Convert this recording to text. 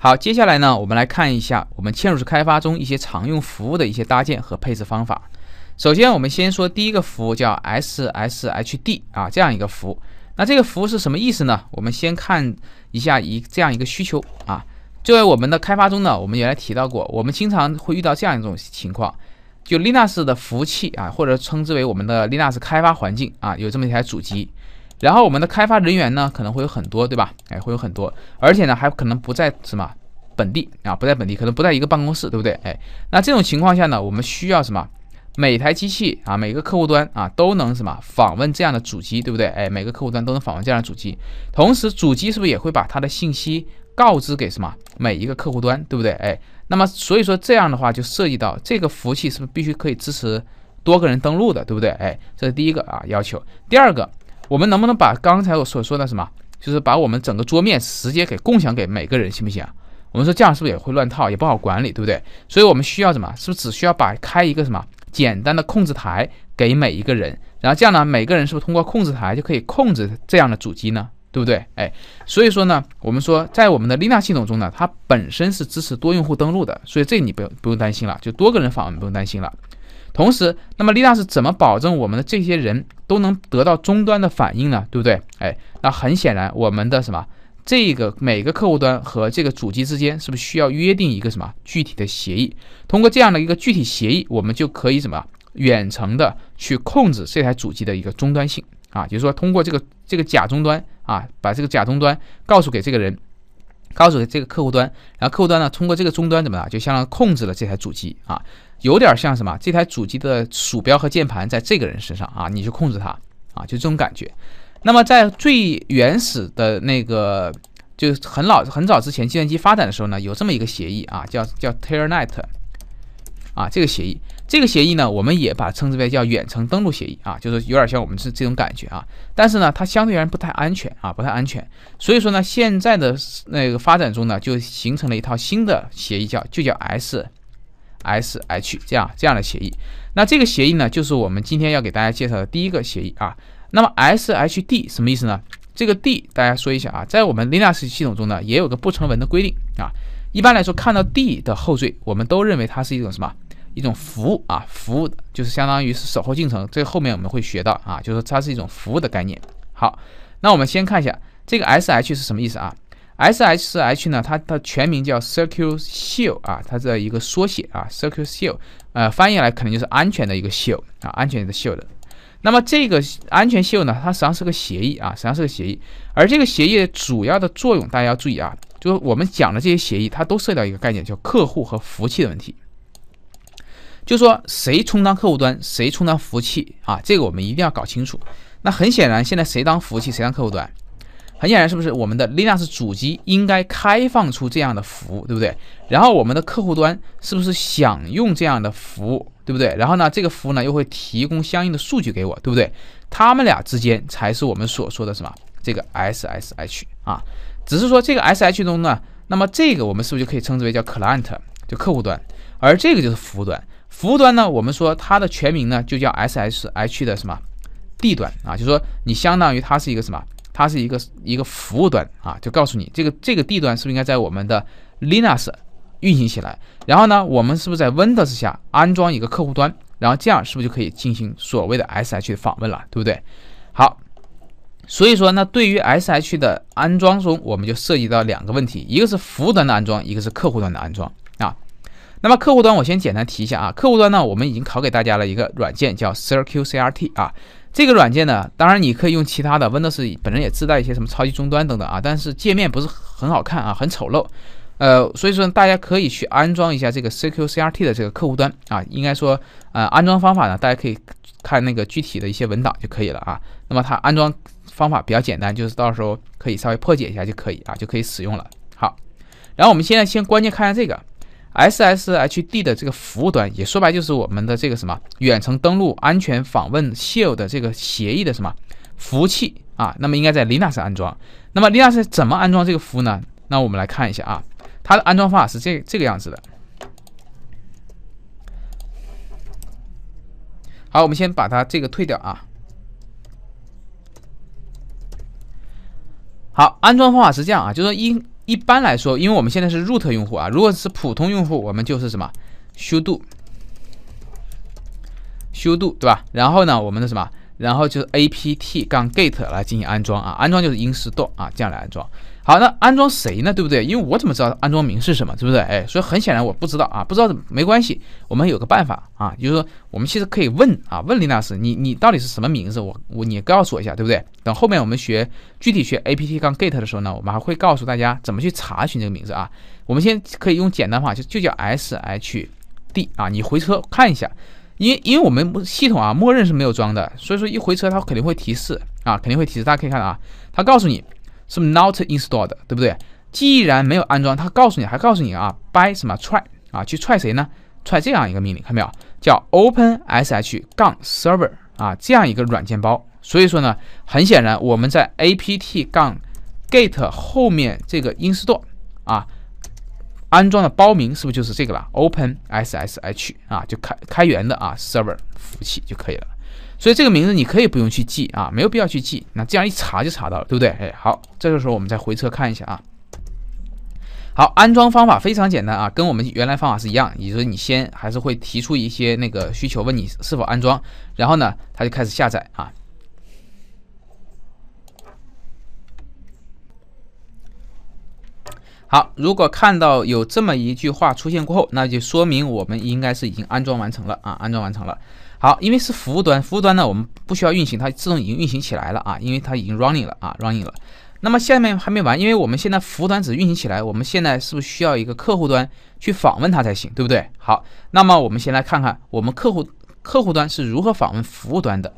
好，接下来呢，我们来看一下我们嵌入式开发中一些常用服务的一些搭建和配置方法。首先，我们先说第一个服务叫 SSHD 啊，这样一个服务。那这个服务是什么意思呢？我们先看一下一这样一个需求啊。作为我们的开发中呢，我们原来提到过，我们经常会遇到这样一种情况，就 Linux 的服务器啊，或者称之为我们的 Linux 开发环境啊，有这么一台主机。然后我们的开发人员呢，可能会有很多，对吧？哎，会有很多，而且呢，还可能不在什么本地啊，不在本地，可能不在一个办公室，对不对？哎，那这种情况下呢，我们需要什么？每台机器啊，每个客户端啊，都能什么访问这样的主机，对不对？哎，每个客户端都能访问这样的主机，同时主机是不是也会把它的信息告知给什么每一个客户端，对不对？哎，那么所以说这样的话，就涉及到这个服务器是不是必须可以支持多个人登录的，对不对？哎，这是第一个啊要求，第二个。我们能不能把刚才我所说的什么，就是把我们整个桌面直接给共享给每个人，行不行？我们说这样是不是也会乱套，也不好管理，对不对？所以我们需要什么？是不是只需要把开一个什么简单的控制台给每一个人，然后这样呢，每个人是不是通过控制台就可以控制这样的主机呢？对不对？哎，所以说呢，我们说在我们的 Linux 系统中呢，它本身是支持多用户登录的，所以这你不用不用担心了，就多个人访问不用担心了。同时，那么李娜是怎么保证我们的这些人都能得到终端的反应呢？对不对？哎，那很显然，我们的什么这个每个客户端和这个主机之间是不是需要约定一个什么具体的协议？通过这样的一个具体协议，我们就可以什么远程的去控制这台主机的一个终端性啊，就是说通过这个这个假终端啊，把这个假终端告诉给这个人。告诉这个客户端，然后客户端呢，通过这个终端怎么了，就相当于控制了这台主机啊，有点像什么？这台主机的鼠标和键盘在这个人身上啊，你去控制它啊，就这种感觉。那么在最原始的那个，就很老、很早之前计算机发展的时候呢，有这么一个协议啊，叫叫 t e r n e t 啊，这个协议，这个协议呢，我们也把它称之为叫远程登录协议啊，就是有点像我们是这种感觉啊。但是呢，它相对而言不太安全啊，不太安全。所以说呢，现在的那个发展中呢，就形成了一套新的协议，叫就叫 S S H 这样这样的协议。那这个协议呢，就是我们今天要给大家介绍的第一个协议啊。那么 S H D 什么意思呢？这个 D 大家说一下啊，在我们 Linux 系统中呢，也有个不成文的规定啊。一般来说，看到 D 的后缀，我们都认为它是一种什么？一种服务啊，服务的就是相当于是守候进程，这后面我们会学到啊，就是它是一种服务的概念。好，那我们先看一下这个 sh 是什么意思啊？sh 是 h 呢，它的全名叫 c i r c u i t shield 啊，它的一个缩写啊 c i r c u i t shield，呃，翻译来可能就是安全的一个 shield 啊，安全的 shield。那么这个安全 shield 呢，它实际上是个协议啊，实际上是个协议。而这个协议主要的作用大家要注意啊，就是我们讲的这些协议，它都涉及到一个概念，叫客户和服务器的问题。就说谁充当客户端，谁充当服务器啊？这个我们一定要搞清楚。那很显然，现在谁当服务器，谁当客户端？很显然，是不是我们的 Linux 主机应该开放出这样的服务，对不对？然后我们的客户端是不是想用这样的服务，对不对？然后呢，这个服务呢又会提供相应的数据给我，对不对？他们俩之间才是我们所说的什么？这个 SSH 啊，只是说这个 SSH 中呢，那么这个我们是不是就可以称之为叫 client，就客户端，而这个就是服务端。服务端呢？我们说它的全名呢就叫 S H 的什么 D 端啊？就说你相当于它是一个什么？它是一个一个服务端啊？就告诉你这个这个 D 端是不是应该在我们的 Linux 运行起来？然后呢，我们是不是在 Windows 下安装一个客户端？然后这样是不是就可以进行所谓的 S H 的访问了？对不对？好，所以说呢，对于 S H 的安装中，我们就涉及到两个问题，一个是服务端的安装，一个是客户端的安装。那么客户端我先简单提一下啊，客户端呢，我们已经考给大家了一个软件叫 CQCRT 啊，这个软件呢，当然你可以用其他的，Windows 本身也自带一些什么超级终端等等啊，但是界面不是很好看啊，很丑陋，呃，所以说大家可以去安装一下这个 CQCRT 的这个客户端啊，应该说呃，安装方法呢，大家可以看那个具体的一些文档就可以了啊。那么它安装方法比较简单，就是到时候可以稍微破解一下就可以啊，就可以使用了。好，然后我们现在先关键看一下这个。SSHD 的这个服务端也说白就是我们的这个什么远程登录安全访问 shell 的这个协议的什么服务器啊，那么应该在 Linux 安装。那么 Linux 怎么安装这个服务呢？那我们来看一下啊，它的安装方法是这这个样子的。好，我们先把它这个退掉啊。好，安装方法是这样啊，就是说应。一般来说，因为我们现在是 root 用户啊，如果是普通用户，我们就是什么 sudo sudo 对吧？然后呢，我们的什么？然后就是 apt-gate 杠来进行安装啊，安装就是 install 啊，这样来安装。好，那安装谁呢？对不对？因为我怎么知道安装名是什么？对不对？哎，所以很显然我不知道啊，不知道没关系，我们有个办法啊，就是说我们其实可以问啊，问林纳师，你你到底是什么名字？我我你告诉我一下，对不对？等后面我们学具体学 apt-gate 杠的时候呢，我们还会告诉大家怎么去查询这个名字啊。我们先可以用简单法，就就叫 shd 啊，你回车看一下。因因为我们系统啊，默认是没有装的，所以说一回车它肯定会提示啊，肯定会提示。大家可以看啊，它告诉你是 not installed，对不对？既然没有安装，它告诉你还告诉你啊，by 什么 try 啊，去 try 谁呢？try 这样一个命令，看到没有？叫 open sh 杠 server 啊，这样一个软件包。所以说呢，很显然我们在 apt 杠 get 后面这个 install 啊。安装的包名是不是就是这个了？Open SSH 啊，就开开源的啊，server 服务器就可以了。所以这个名字你可以不用去记啊，没有必要去记。那这样一查就查到了，对不对？哎，好，这个时候我们再回车看一下啊。好，安装方法非常简单啊，跟我们原来方法是一样，也就是你先还是会提出一些那个需求，问你是否安装，然后呢，它就开始下载啊。好，如果看到有这么一句话出现过后，那就说明我们应该是已经安装完成了啊，安装完成了。好，因为是服务端，服务端呢我们不需要运行，它自动已经运行起来了啊，因为它已经 running 了啊，running 了。那么下面还没完，因为我们现在服务端只运行起来，我们现在是不是需要一个客户端去访问它才行，对不对？好，那么我们先来看看我们客户客户端是如何访问服务端的。